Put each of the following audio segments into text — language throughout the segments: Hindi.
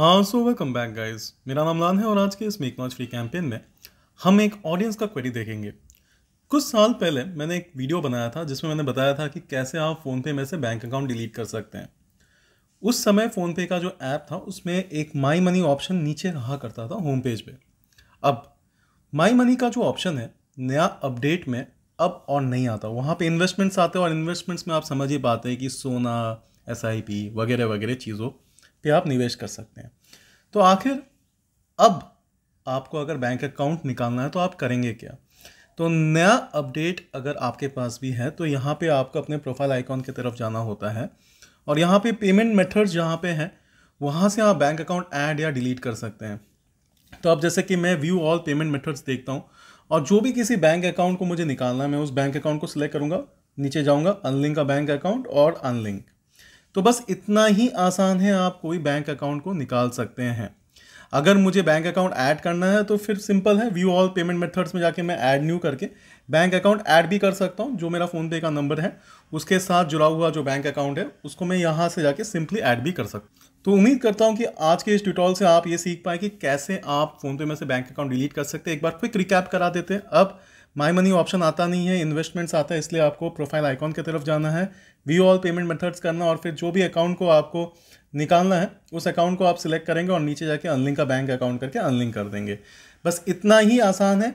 सो वेलकम बैक गाइस मेरा नाम लान है और आज के इस मेक नॉच फ्री कैंपेन में हम एक ऑडियंस का क्वेरी देखेंगे कुछ साल पहले मैंने एक वीडियो बनाया था जिसमें मैंने बताया था कि कैसे आप फ़ोनपे में से बैंक अकाउंट डिलीट कर सकते हैं उस समय फ़ोनपे का जो ऐप था उसमें एक माई मनी ऑप्शन नीचे रहा करता था होम पेज पर अब माई मनी का जो ऑप्शन है नया अपडेट में अब और नहीं आता वहाँ पर इन्वेस्टमेंट्स आते हैं और इन्वेस्टमेंट्स में आप समझ ही पाते हैं कि सोना एस वगैरह वगैरह चीज़ों पे आप निवेश कर सकते हैं तो आखिर अब आपको अगर बैंक अकाउंट निकालना है तो आप करेंगे क्या तो नया अपडेट अगर आपके पास भी है तो यहाँ पे आपको अपने प्रोफाइल आइकॉन की तरफ जाना होता है और यहाँ पे पेमेंट मेथड्स जहाँ पे हैं वहाँ से आप बैंक अकाउंट ऐड या डिलीट कर सकते हैं तो अब जैसे कि मैं व्यू ऑल पेमेंट मेथड्स देखता हूँ और जो भी किसी बैंक अकाउंट को मुझे निकालना है मैं उस बैंक अकाउंट को सिलेक्ट करूँगा नीचे जाऊँगा अनलिंक का बैंक अकाउंट और अनलिंक तो बस इतना ही आसान है आप कोई बैंक अकाउंट को निकाल सकते हैं अगर मुझे बैंक अकाउंट ऐड करना है तो फिर सिंपल है व्यू ऑल पेमेंट मेथड्स में जाके मैं ऐड न्यू करके बैंक अकाउंट ऐड भी कर सकता हूँ जो मेरा फ़ोनपे का नंबर है उसके साथ जुड़ा हुआ जो बैंक अकाउंट है उसको मैं यहाँ से जाके सिंपली ऐड भी कर सकता हूँ तो उम्मीद करता हूँ कि आज के इस ट्यूटोरियल से आप ये सीख पाए कि कैसे आप फ़ोनपे में से बैंक अकाउंट डिलीट कर सकते हैं एक बार क्विक रिकैप करा देते हैं अब माई मनी ऑप्शन आता नहीं है इन्वेस्टमेंट्स आता है इसलिए आपको प्रोफाइल आइकॉन की तरफ जाना है व्यू ऑल पेमेंट मेथड्स करना और फिर जो भी अकाउंट को आपको निकालना है उस अकाउंट को आप सिलेक्ट करेंगे और नीचे जाके अनलिंक का बैंक अकाउंट करके अनलिंक कर देंगे बस इतना ही आसान है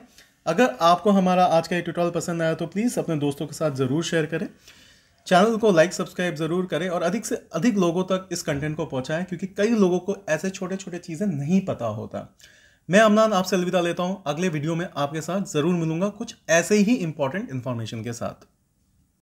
अगर आपको हमारा आज का ये ट्यूटोरियल पसंद आया तो प्लीज़ अपने दोस्तों के साथ ज़रूर शेयर करें चैनल को लाइक सब्सक्राइब ज़रूर करें और अधिक से अधिक लोगों तक इस कंटेंट को पहुँचाएँ क्योंकि कई लोगों को ऐसे छोटे छोटे चीज़ें नहीं पता होता मैं अमनान आपसे अलविदा लेता हूँ अगले वीडियो में आपके साथ ज़रूर मिलूंगा कुछ ऐसे ही इंपॉर्टेंट इन्फॉर्मेशन के साथ